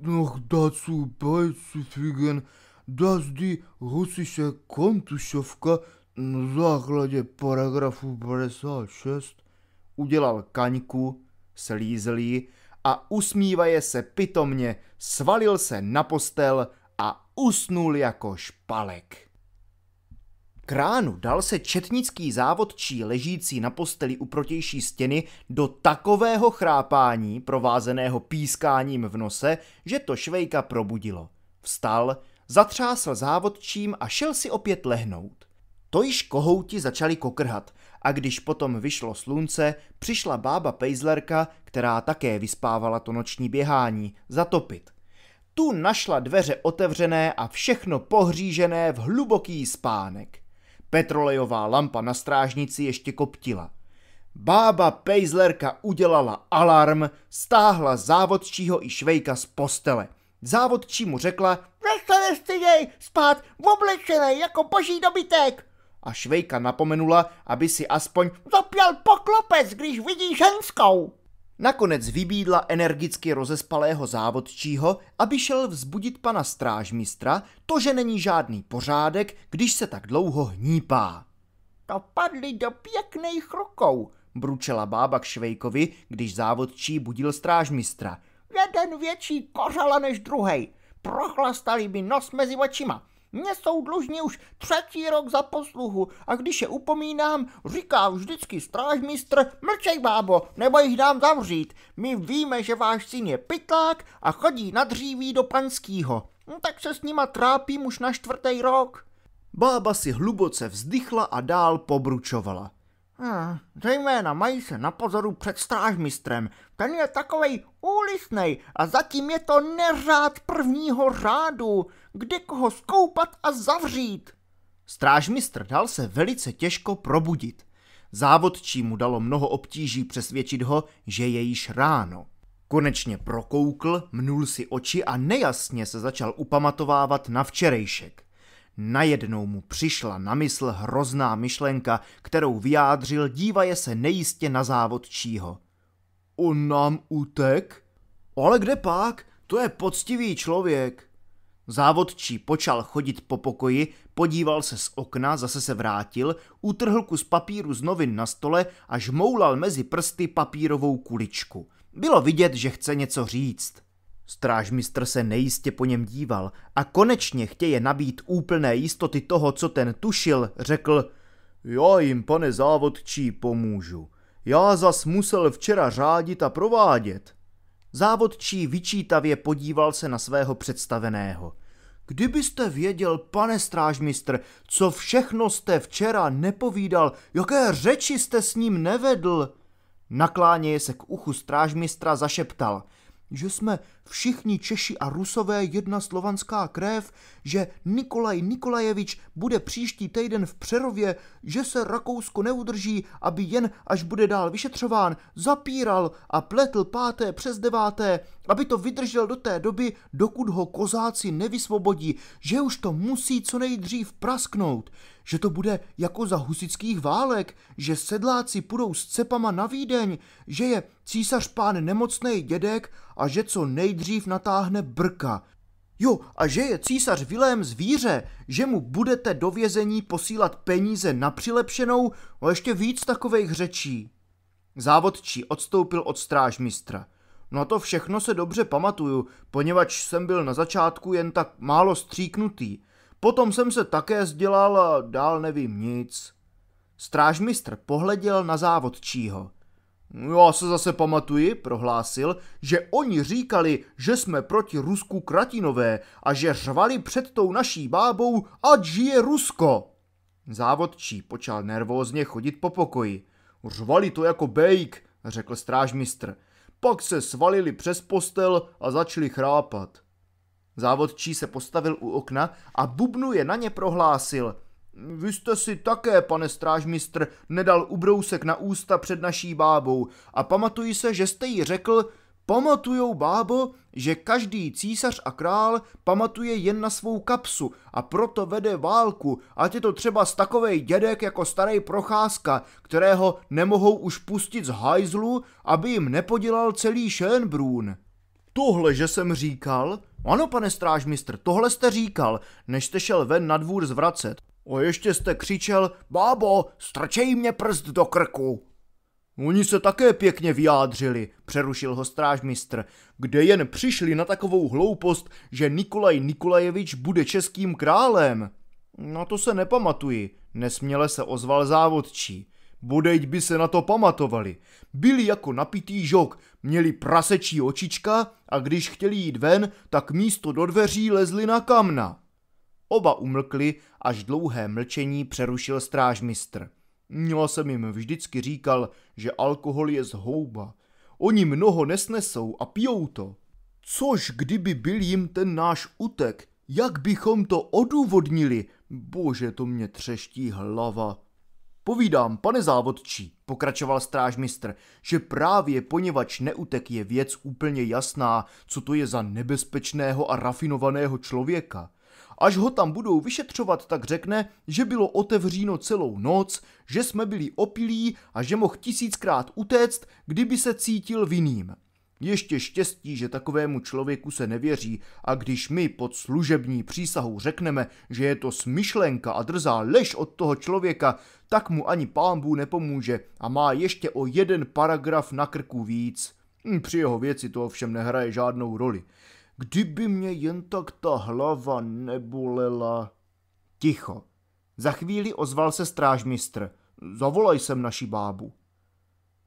doch dazu beizufügen, dass die russische kontušovka na základě paragrafu 56 udělal kaňku, slízlý a usmívaje se pitomně, svalil se na postel a usnul jako špalek. K ránu dal se četnický závodčí ležící na posteli u protější stěny do takového chrápání, provázeného pískáním v nose, že to švejka probudilo. Vstal, zatřásl závodčím a šel si opět lehnout. To již kohouti začali kokrhat, a když potom vyšlo slunce, přišla bába pejzlerka, která také vyspávala to noční běhání, zatopit. Tu našla dveře otevřené a všechno pohřížené v hluboký spánek. Petrolejová lampa na strážnici ještě koptila. Bába pejzlerka udělala alarm, stáhla závodčího i švejka z postele. Závodčí mu řekla, Nech se spát v oblečené jako boží dobytek a Švejka napomenula, aby si aspoň zapěl poklopec, když vidí ženskou. Nakonec vybídla energicky rozespalého závodčího, aby šel vzbudit pana strážmistra, to, že není žádný pořádek, když se tak dlouho hnípá. To padli do pěkných rukou, bručela bába k Švejkovi, když závodčí budil strážmistra. Jeden větší kořala než druhý. Prochlastali by nos mezi očima. Mně jsou dlužní už třetí rok za posluhu a když je upomínám, říká vždycky strážmistr, mlčej bábo, nebo jich dám zavřít. My víme, že váš syn je pytlák a chodí na dříví do panskýho. No, tak se s nima trápím už na čtvrtý rok. Bába si hluboce vzdychla a dál pobručovala. Hm, zejména mají se na pozoru před strážmistrem. Ten je takovej úlisnej a zatím je to neřád prvního řádu. Kde koho skoupat a zavřít? Strážmistr dal se velice těžko probudit. Závodčí mu dalo mnoho obtíží přesvědčit ho, že je již ráno. Konečně prokoukl, mnul si oči a nejasně se začal upamatovávat na včerejšek. Najednou mu přišla na mysl hrozná myšlenka, kterou vyjádřil dívaje se nejistě na závodčího. On nám utek? Ale kde pak? To je poctivý člověk. Závodčí počal chodit po pokoji, podíval se z okna, zase se vrátil, utrhl kus papíru z novin na stole a žmoulal mezi prsty papírovou kuličku. Bylo vidět, že chce něco říct. Strážmistr se nejistě po něm díval a konečně chtěje nabít úplné jistoty toho, co ten tušil, řekl Já jim, pane závodčí, pomůžu. Já zas musel včera řádit a provádět. Závodčí vyčítavě podíval se na svého představeného. Kdybyste věděl, pane strážmistr, co všechno jste včera nepovídal, jaké řeči jste s ním nevedl. Nakláněje se k uchu strážmistra zašeptal – že jsme všichni Češi a Rusové jedna slovanská krev, že Nikolaj Nikolajevič bude příští týden v Přerově, že se Rakousko neudrží, aby jen až bude dál vyšetřován, zapíral a pletl páté přes deváté, aby to vydržel do té doby, dokud ho kozáci nevysvobodí, že už to musí co nejdřív prasknout, že to bude jako za husických válek, že sedláci půjdou s cepama na Vídeň, že je císař pán nemocný dědek a že co nejdřív natáhne brka. Jo, a že je císař Vilém zvíře, že mu budete do vězení posílat peníze na přilepšenou a no ještě víc takových řečí. Závodčí odstoupil od strážmistra. No to všechno se dobře pamatuju, poněvadž jsem byl na začátku jen tak málo stříknutý. Potom jsem se také sdělal, dál nevím nic. Strážmistr pohleděl na závodčího. Já se zase pamatuji, prohlásil, že oni říkali, že jsme proti Rusku Kratinové a že řvali před tou naší bábou, ať žije Rusko. Závodčí počal nervózně chodit po pokoji. Řvali to jako bejk, řekl strážmistr. Pak se svalili přes postel a začali chrápat. Závodčí se postavil u okna a bubnuje na ně prohlásil. Vy jste si také, pane strážmistr, nedal ubrousek na ústa před naší bábou a pamatuji se, že jste jí řekl, pamatujou bábo, že každý císař a král pamatuje jen na svou kapsu a proto vede válku, ať je to třeba s takovej dědek jako starý procházka, kterého nemohou už pustit z hajzlu, aby jim nepodělal celý Schönbrunn. Tohle, že jsem říkal, ano, pane strážmistr, tohle jste říkal, než jste šel ven na dvůr zvracet. O ještě jste křičel, bábo, strčej mě prst do krku. Oni se také pěkně vyjádřili, přerušil ho strážmistr, kde jen přišli na takovou hloupost, že Nikolaj Nikolajevič bude českým králem. Na to se nepamatuji, nesměle se ozval závodčí. Bodejť by se na to pamatovali. Byli jako napitý žok, měli prasečí očička a když chtěli jít ven, tak místo do dveří lezli na kamna. Oba umlkli, až dlouhé mlčení přerušil strážmistr. Měl jsem jim vždycky říkal, že alkohol je zhouba. Oni mnoho nesnesou a pijou to. Což kdyby byl jim ten náš utek, jak bychom to odůvodnili? Bože, to mě třeští hlava. Povídám, pane závodčí, pokračoval strážmistr, že právě poněvadž neutek je věc úplně jasná, co to je za nebezpečného a rafinovaného člověka. Až ho tam budou vyšetřovat, tak řekne, že bylo otevříno celou noc, že jsme byli opilí a že mohl tisíckrát utéct, kdyby se cítil vinným. Ještě štěstí, že takovému člověku se nevěří a když my pod služební přísahou řekneme, že je to smyšlenka a drzá lež od toho člověka, tak mu ani pámbů nepomůže a má ještě o jeden paragraf na krku víc. Hm, při jeho věci to ovšem nehraje žádnou roli. Kdyby mě jen tak ta hlava nebolela... Ticho. Za chvíli ozval se strážmistr. Zavolaj sem naši bábu.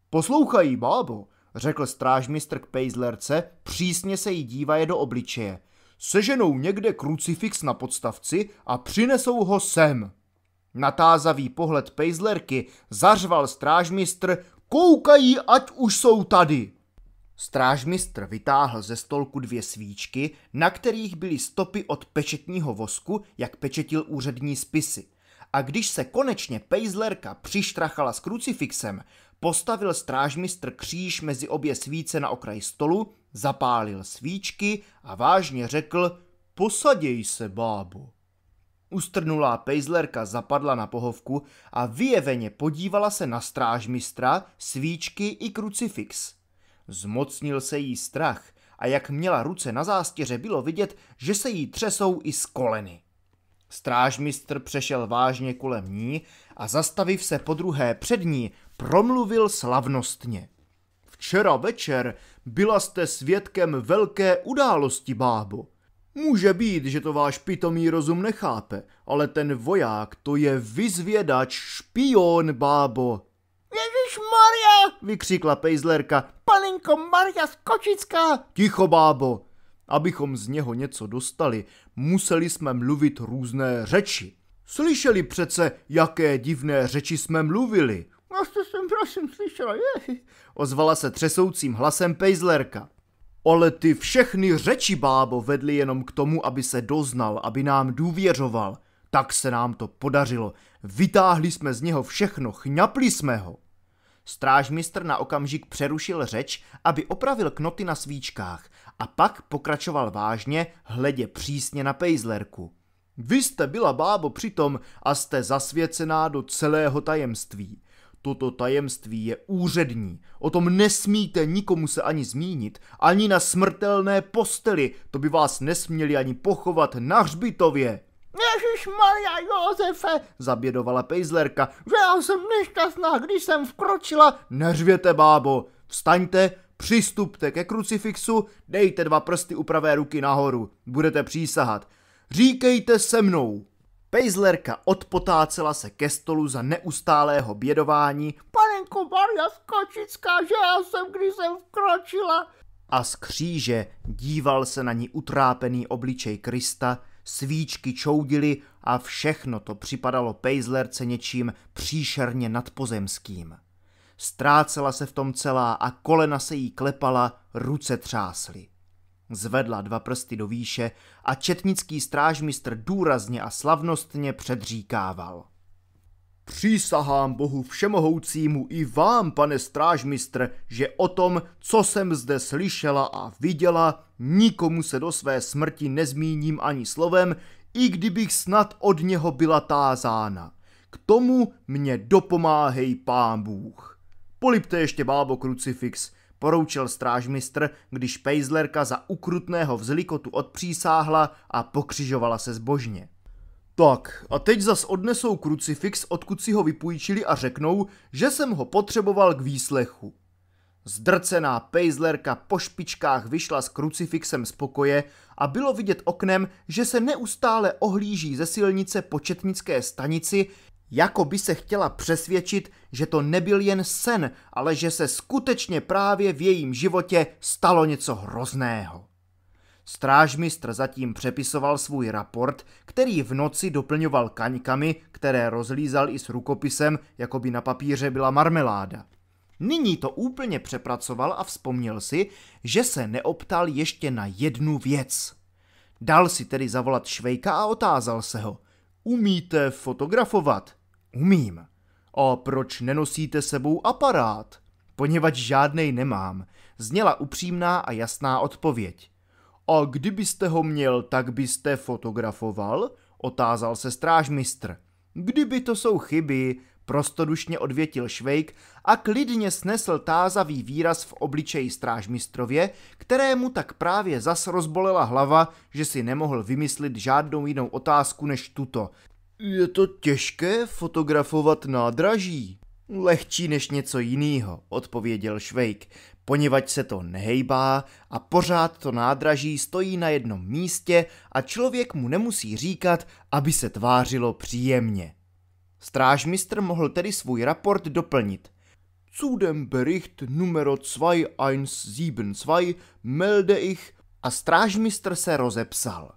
Poslouchají, bábo, řekl strážmistr k pejzlerce, přísně se jí dívaje do obličeje. Seženou někde krucifix na podstavci a přinesou ho sem. Natázavý pohled pejzlerky zařval strážmistr, koukají, ať už jsou tady. Strážmistr vytáhl ze stolku dvě svíčky, na kterých byly stopy od pečetního vosku, jak pečetil úřední spisy. A když se konečně pejzlerka přištrachala s krucifixem, postavil strážmistr kříž mezi obě svíce na okraj stolu, zapálil svíčky a vážně řekl Posaděj se, bábo. Ustrnulá pejzlerka zapadla na pohovku a vyjeveně podívala se na strážmistra, svíčky i krucifix. Zmocnil se jí strach a jak měla ruce na zástěře, bylo vidět, že se jí třesou i z koleny. Strážmistr přešel vážně kolem ní a zastaviv se po druhé před ní, promluvil slavnostně. Včera večer byla jste svědkem velké události, bábo. Může být, že to váš pitomý rozum nechápe, ale ten voják to je vyzvědač, špion, bábo. Ježíš Maria! vykřikla pejzlerka. Palinko Maria z Kočická! Ticho, bábo! Abychom z něho něco dostali, museli jsme mluvit různé řeči. Slyšeli přece, jaké divné řeči jsme mluvili. Já no, jste jsem prosím slyšela, je. Ozvala se třesoucím hlasem Pejzlerka. Ale ty všechny řeči, bábo, vedly jenom k tomu, aby se doznal, aby nám důvěřoval. Tak se nám to podařilo. Vytáhli jsme z něho všechno, chňapli jsme ho. Strážmistr na okamžik přerušil řeč, aby opravil knoty na svíčkách a pak pokračoval vážně, hledě přísně na pejzlerku. Vy jste byla bábo přitom a jste zasvěcená do celého tajemství. Toto tajemství je úřední. O tom nesmíte nikomu se ani zmínit, ani na smrtelné posteli. To by vás nesměli ani pochovat na hřbitově. Ježíš Maria Josefe, zabědovala pejzlerka, že já jsem nešťastná, když jsem vkročila. Neřvěte, bábo, vstaňte, přistupte ke krucifixu, dejte dva prsty u pravé ruky nahoru. Budete přísahat. Říkejte se mnou. Pejzlerka odpotácela se ke stolu za neustálého bědování. Panenko Maria Skočická, že já jsem, když jsem vkročila. A z kříže díval se na ní utrápený obličej Krista, svíčky čoudily a všechno to připadalo Pejzlerce něčím příšerně nadpozemským. Ztrácela se v tom celá a kolena se jí klepala, ruce třásly. Zvedla dva prsty do výše a četnický strážmistr důrazně a slavnostně předříkával. Přísahám Bohu všemohoucímu i vám, pane strážmistr, že o tom, co jsem zde slyšela a viděla, nikomu se do své smrti nezmíním ani slovem, i kdybych snad od něho byla tázána. K tomu mě dopomáhej pán Bůh. Polipte ještě bábo krucifix, poroučil strážmistr, když pejzlerka za ukrutného vzlikotu odpřísáhla a pokřižovala se zbožně. Tak, a teď zas odnesou krucifix, odkud si ho vypůjčili a řeknou, že jsem ho potřeboval k výslechu. Zdrcená pejzlerka po špičkách vyšla s krucifixem z pokoje a bylo vidět oknem, že se neustále ohlíží ze silnice po četnické stanici, jako by se chtěla přesvědčit, že to nebyl jen sen, ale že se skutečně právě v jejím životě stalo něco hrozného. Strážmistr zatím přepisoval svůj raport, který v noci doplňoval kaňkami, které rozlízal i s rukopisem, jako by na papíře byla marmeláda. Nyní to úplně přepracoval a vzpomněl si, že se neoptal ještě na jednu věc. Dal si tedy zavolat Švejka a otázal se ho. Umíte fotografovat? Umím. A proč nenosíte sebou aparát? Poněvadž žádnej nemám, zněla upřímná a jasná odpověď. A kdybyste ho měl, tak byste fotografoval? Otázal se strážmistr. Kdyby to jsou chyby, prostodušně odvětil Švejk a klidně snesl tázavý výraz v obličeji strážmistrově, kterému tak právě zas rozbolela hlava, že si nemohl vymyslit žádnou jinou otázku než tuto, je to těžké fotografovat nádraží. Lehčí než něco jiného, odpověděl Švejk, poněvadž se to nehejbá a pořád to nádraží stojí na jednom místě a člověk mu nemusí říkat, aby se tvářilo příjemně. Strážmistr mohl tedy svůj raport doplnit. Zudem Bericht numero 2172 melde ich a strážmistr se rozepsal.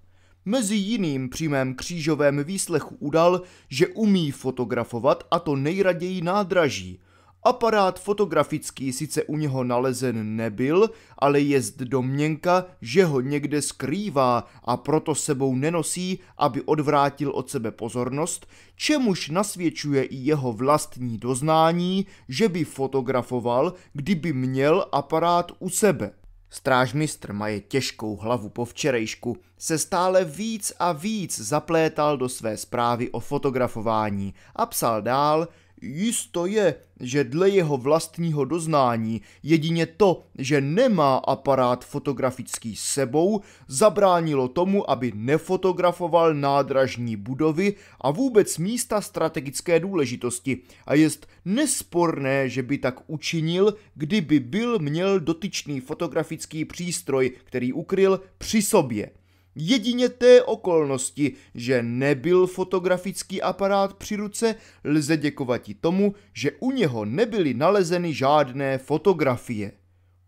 Mezi jiným přímém křížovém výslechu udal, že umí fotografovat a to nejraději nádraží. Aparát fotografický sice u něho nalezen nebyl, ale jest domněnka, že ho někde skrývá a proto sebou nenosí, aby odvrátil od sebe pozornost, čemuž nasvědčuje i jeho vlastní doznání, že by fotografoval, kdyby měl aparát u sebe. Strážmistr maje těžkou hlavu po včerejšku se stále víc a víc zaplétal do své zprávy o fotografování a psal dál, Jisto je, že dle jeho vlastního doznání jedině to, že nemá aparát fotografický sebou, zabránilo tomu, aby nefotografoval nádražní budovy a vůbec místa strategické důležitosti a jest nesporné, že by tak učinil, kdyby byl měl dotyčný fotografický přístroj, který ukryl při sobě. Jedině té okolnosti, že nebyl fotografický aparát při ruce, lze děkovat i tomu, že u něho nebyly nalezeny žádné fotografie.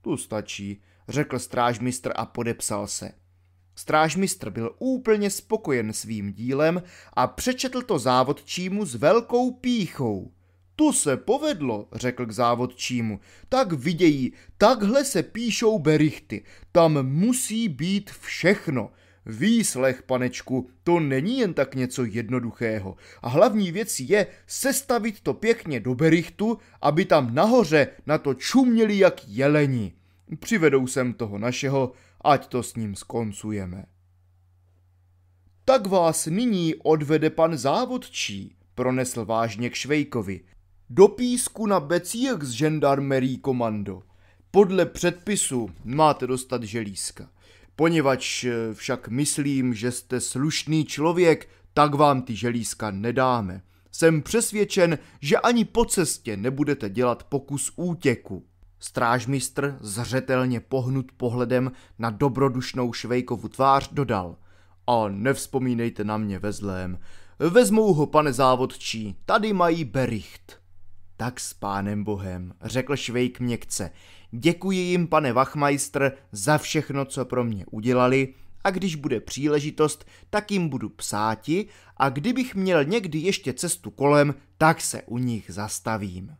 Tu stačí, řekl strážmistr a podepsal se. Strážmistr byl úplně spokojen svým dílem a přečetl to závodčímu s velkou píchou. To se povedlo, řekl k závodčímu. Tak vidějí, takhle se píšou berichty. Tam musí být všechno. Výslech, panečku, to není jen tak něco jednoduchého. A hlavní věc je sestavit to pěkně do berichtu, aby tam nahoře na to čuměli jak jeleni. Přivedou sem toho našeho, ať to s ním skoncujeme. Tak vás nyní odvede pan závodčí, pronesl vážně k Švejkovi. Do písku na becích z žendarmerí komando. Podle předpisu máte dostat želízka. Poněvadž eh, však myslím, že jste slušný člověk, tak vám ty želízka nedáme. Jsem přesvědčen, že ani po cestě nebudete dělat pokus útěku. Strážmistr, zřetelně pohnut pohledem na dobrodušnou Švejkovu tvář, dodal. A nevzpomínejte na mě ve zlém. Vezmou ho, pane závodčí, tady mají bericht. Tak s pánem bohem, řekl Švejk měkce. Děkuji jim, pane Wachmeister, za všechno, co pro mě udělali a když bude příležitost, tak jim budu psáti a kdybych měl někdy ještě cestu kolem, tak se u nich zastavím.